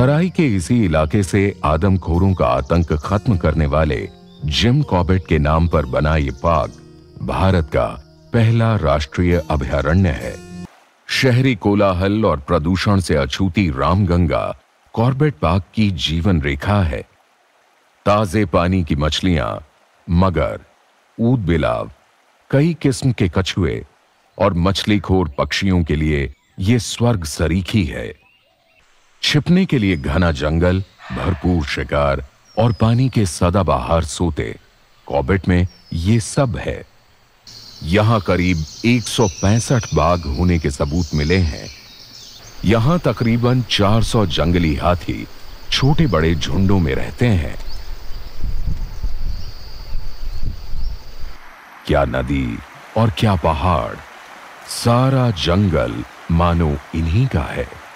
तराई के इसी इलाके से आदमखोरों का आतंक खत्म करने वाले जिम कॉबेट के नाम पर बना ये पार्क भारत का पहला राष्ट्रीय अभयारण्य है शहरी कोलाहल और प्रदूषण से अछूती रामगंगा कॉर्बेट पार्क की जीवन रेखा है ताजे पानी की मछलियां मगर ऊद बिलाव कई किस्म के कछुए और मछलीखोर पक्षियों के लिए यह स्वर्ग सरीखी है छिपने के लिए घना जंगल भरपूर शिकार और पानी के सदाबहार सोते कॉबेट में ये सब है यहां करीब 165 बाघ होने के सबूत मिले हैं यहां तकरीबन 400 जंगली हाथी छोटे बड़े झुंडों में रहते हैं क्या नदी और क्या पहाड़ सारा जंगल मानो इन्हीं का है